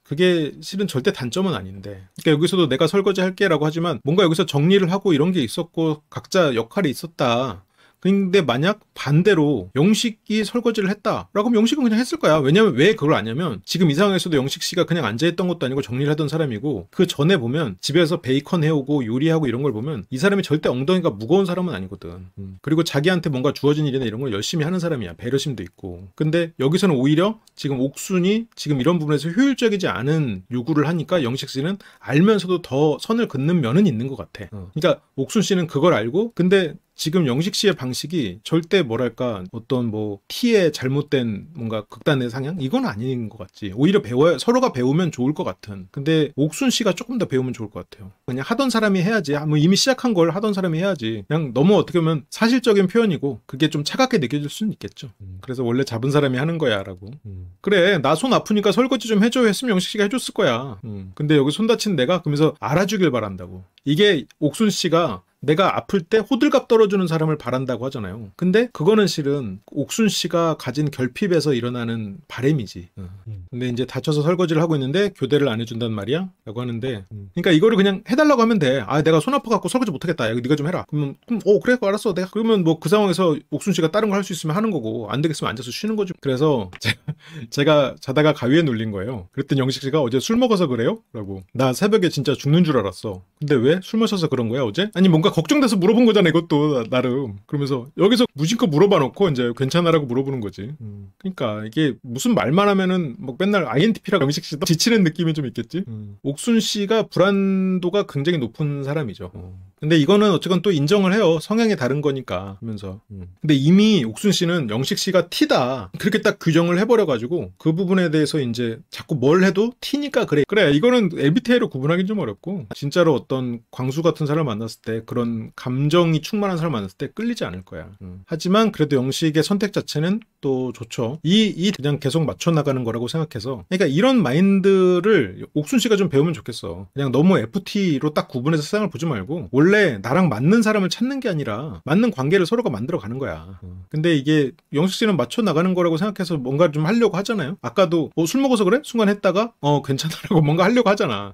그게 실은 절대 단점은 아닌데. 그러니까 여기서도 내가 설거지 할게라고 하지만 뭔가 여기서 정리를 하고 이런 게 있었고 각자 역할이 있었다. 근데 만약 반대로 영식이 설거지를 했다라고 하면 영식은 그냥 했을 거야. 왜냐면 왜 그걸 아냐면 지금 이 상황에서도 영식 씨가 그냥 앉아있던 것도 아니고 정리를 하던 사람이고 그 전에 보면 집에서 베이컨 해오고 요리하고 이런 걸 보면 이 사람이 절대 엉덩이가 무거운 사람은 아니거든. 음. 그리고 자기한테 뭔가 주어진 일이나 이런 걸 열심히 하는 사람이야. 배려심도 있고. 근데 여기서는 오히려 지금 옥순이 지금 이런 부분에서 효율적이지 않은 요구를 하니까 영식 씨는 알면서도 더 선을 긋는 면은 있는 것 같아. 어. 그러니까 옥순 씨는 그걸 알고 근데 지금 영식 씨의 방식이 절대 뭐랄까 어떤 뭐티에 잘못된 뭔가 극단의 상향 이건 아닌 것 같지 오히려 배워야 서로가 배우면 좋을 것 같은 근데 옥순 씨가 조금 더 배우면 좋을 것 같아요 그냥 하던 사람이 해야지 아, 뭐 이미 시작한 걸 하던 사람이 해야지 그냥 너무 어떻게 보면 사실적인 표현이고 그게 좀 차갑게 느껴질 수는 있겠죠 음. 그래서 원래 잡은 사람이 하는 거야라고 음. 그래 나 손 아프니까 설거지 좀 해줘 했으면 영식 씨가 해줬을 거야 음. 근데 여기 손 다친 내가 그러면서 알아주길 바란다고 이게 옥순 씨가 내가 아플 때 호들갑 떨어주는 사람을 바란다고 하잖아요. 근데 그거는 실은 옥순 씨가 가진 결핍에서 일어나는 바램이지. 음. 근데 이제 다쳐서 설거지를 하고 있는데 교대를 안 해준단 말이야? 라고 하는데 음. 그러니까 이거를 그냥 해달라고 하면 돼. 아 내가 손 아파갖고 설거지 못하겠다. 야, 네가 좀 해라. 그러면 그럼 어 그래 알았어. 내가 그러면 뭐 그 상황에서 옥순 씨가 다른 걸 할 수 있으면 하는 거고 안 되겠으면 앉아서 쉬는 거지. 그래서 제가 자다가 가위에 눌린 거예요. 그랬더니 영식 씨가 어제 술 먹어서 그래요? 라고 나 새벽에 진짜 죽는 줄 알았어. 근데 왜 술 마셔서 그런 거야 어제? 아니 뭔가 걱정돼서 물어본 거잖아 이것도 나름 그러면서 여기서 무진껏 물어봐 놓고 이제 괜찮아라고 물어보는 거지 음. 그러니까 이게 무슨 말만 하면은 막 뭐 맨날 INTP라 고 영식 씨도 지치는 느낌이 좀 있겠지 음. 옥순 씨가 불안도가 굉장히 높은 사람이죠 어. 근데 이거는 어쨌건 또 인정을 해요. 성향이 다른 거니까 하면서. 음. 근데 이미 옥순 씨는 영식 씨가 티다. 그렇게 딱 규정을 해버려가지고 그 부분에 대해서 이제 자꾸 뭘 해도 티니까 그래. 그래 이거는 MBTI로 구분하기 좀 어렵고 진짜로 어떤 광수 같은 사람 만났을 때 그런 감정이 충만한 사람 만났을 때 끌리지 않을 거야. 음. 하지만 그래도 영식의 선택 자체는 또 좋죠. 이, 이 그냥 계속 맞춰나가는 거라고 생각해서. 그러니까 이런 마인드를 옥순 씨가 좀 배우면 좋겠어. 그냥 너무 FT로 딱 구분해서 세상을 보지 말고 원래 원래 나랑 맞는 사람을 찾는 게 아니라 맞는 관계를 서로가 만들어 가는 거야. 어. 근데 이게 영숙 씨는 맞춰 나가는 거라고 생각해서 뭔가 좀 하려고 하잖아요. 아까도 어, 술 먹어서 그래? 순간 했다가 어 괜찮다라고 뭔가 하려고 하잖아.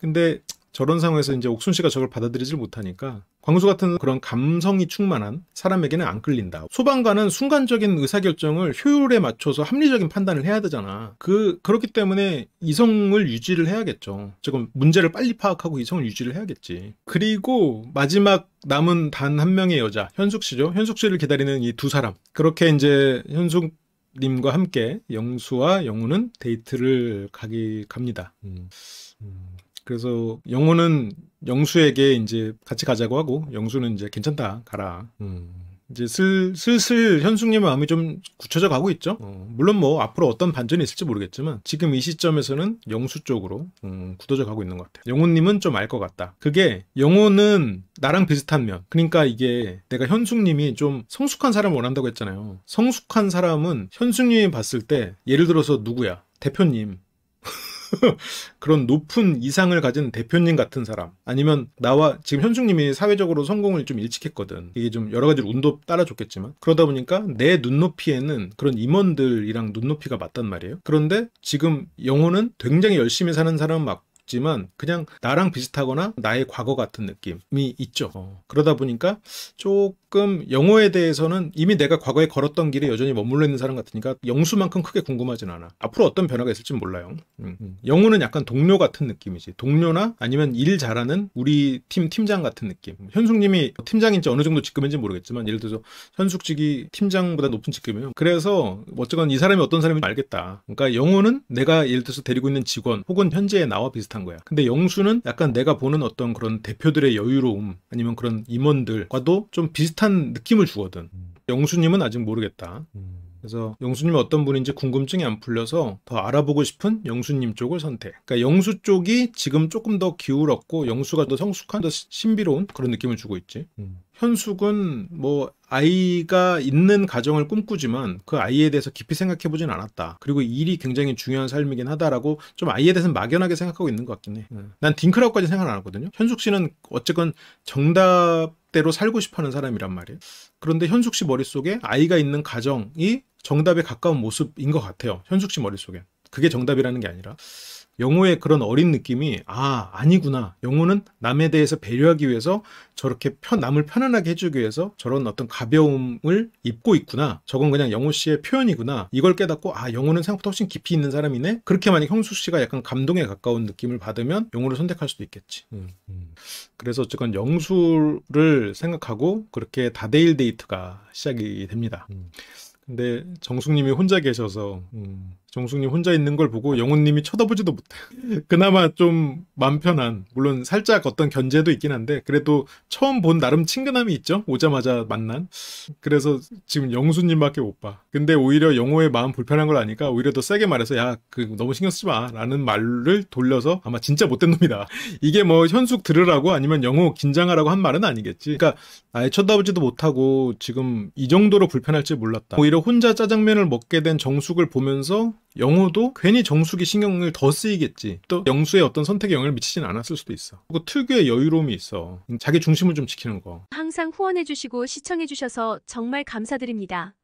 근데 저런 상황에서 이제 옥순 씨가 저걸 받아들이질 못하니까 광수 같은 그런 감성이 충만한 사람에게는 안 끌린다. 소방관은 순간적인 의사결정을 효율에 맞춰서 합리적인 판단을 해야 되잖아. 그 그렇기 때문에 이성을 유지를 해야겠죠. 지금 문제를 빨리 파악하고 이성을 유지를 해야겠지. 그리고 마지막 남은 단 한 명의 여자 현숙 씨죠. 현숙 씨를 기다리는 이 두 사람. 그렇게 이제 현숙 님과 함께 영수와 영우는 데이트를 가기 갑니다. 음. 음. 그래서 영호는 영수에게 이제 같이 가자고 하고 영수는 이제 괜찮다 가라. 음. 이제 슬, 슬슬 현숙님 마음이 좀 굳혀져 가고 있죠. 어, 물론 뭐 앞으로 어떤 반전이 있을지 모르겠지만 지금 이 시점에서는 영수 쪽으로 음, 굳어져 가고 있는 것 같아요. 영호님은 좀 알 것 같다. 그게 영호는 나랑 비슷한 면. 그러니까 이게 내가 현숙님이 좀 성숙한 사람을 원한다고 했잖아요. 성숙한 사람은 현숙님이 봤을 때 예를 들어서 누구야? 대표님. 그런 높은 이상을 가진 대표님 같은 사람 아니면 나와 지금 현숙님이 사회적으로 성공을 좀 일찍 했거든 이게 좀 여러 가지 운도 따라줬겠지만 그러다 보니까 내 눈높이에는 그런 임원들이랑 눈높이가 맞단 말이에요 그런데 지금 영호는 굉장히 열심히 사는 사람 맞 지만 그냥 나랑 비슷하거나 나의 과거 같은 느낌이 있죠. 어. 그러다 보니까 조금 조금 영어에 대해서는 이미 내가 과거에 걸었던 길에 여전히 머물러 있는 사람 같으니까 영수만큼 크게 궁금하진 않아. 앞으로 어떤 변화가 있을지 몰라요. 음. 음. 영어는 약간 동료 같은 느낌이지. 동료나 아니면 일 잘하는 우리 팀 팀장 같은 느낌. 현숙님이 팀장인지 어느 정도 직급인지 모르겠지만 예를 들어서 현숙직이 팀장보다 높은 직급이에요. 그래서 어쨌건 이 사람이 어떤 사람인지 알겠다. 그러니까 영어는 내가 예를 들어서 데리고 있는 직원 혹은 현재의 나와 비슷한 거야. 근데 영수는 약간 내가 보는 어떤 그런 대표들의 여유로움 아니면 그런 임원들과도 좀 비슷 비슷한 느낌을 주거든. 음. 영수님은 아직 모르겠다. 음. 그래서 영수님이 어떤 분인지 궁금증이 안 풀려서 더 알아보고 싶은 영수님 쪽을 선택. 그러니까 영수 쪽이 지금 조금 더 기울었고 영수가 더 성숙한 더 신비로운 그런 느낌을 주고 있지. 음. 현숙은 뭐 아이가 있는 가정을 꿈꾸지만 그 아이에 대해서 깊이 생각해 보진 않았다. 그리고 일이 굉장히 중요한 삶이긴 하다라고 좀 아이에 대해서 막연하게 생각하고 있는 것 같긴 해. 음. 난 딩크라고까지 생각 안 하거든요. 현숙 씨는 어쨌건 정답 그대로 살고 싶어 하는 사람이란 말이에요. 그런데 현숙 씨 머릿속에 아이가 있는 가정이 정답에 가까운 모습인 것 같아요. 현숙 씨 머릿속에. 그게 정답이라는 게 아니라. 영호의 그런 어린 느낌이 아 아니구나 영호는 남에 대해서 배려하기 위해서 저렇게 편, 남을 편안하게 해주기 위해서 저런 어떤 가벼움을 입고 있구나 저건 그냥 영호 씨의 표현이구나 이걸 깨닫고 아 영호는 생각보다 훨씬 깊이 있는 사람이네 그렇게 만약 형수 씨가 약간 감동에 가까운 느낌을 받으면 영호를 선택할 수도 있겠지 음, 음. 음. 그래서 어쨌건 영수를 생각하고 그렇게 다데일 데이트가 시작이 됩니다 음. 근데 정숙님이 혼자 계셔서 음, 정숙님 혼자 있는 걸 보고 영훈님이 쳐다보지도 못해. 그나마 좀 맘 편한, 물론 살짝 어떤 견제도 있긴 한데, 그래도 처음 본 나름 친근함이 있죠? 오자마자 만난. 그래서 지금 영수님밖에 못 봐. 근데 오히려 영호의 마음 불편한 걸 아니까 오히려 더 세게 말해서, 야, 그, 너무 신경 쓰지 마. 라는 말을 돌려서 아마 진짜 못된 놈이다. 이게 뭐 현숙 들으라고 아니면 영호 긴장하라고 한 말은 아니겠지. 그러니까 아예 쳐다보지도 못하고 지금 이 정도로 불편할지 몰랐다. 오히려 혼자 짜장면을 먹게 된 정숙을 보면서 영호도 괜히 정수기 신경을 더 쓰이겠지. 또 영수의 어떤 선택에 영향을 미치진 않았을 수도 있어. 그 특유의 여유로움이 있어. 자기 중심을 좀 지키는 거. 항상 후원해주시고 시청해주셔서 정말 감사드립니다.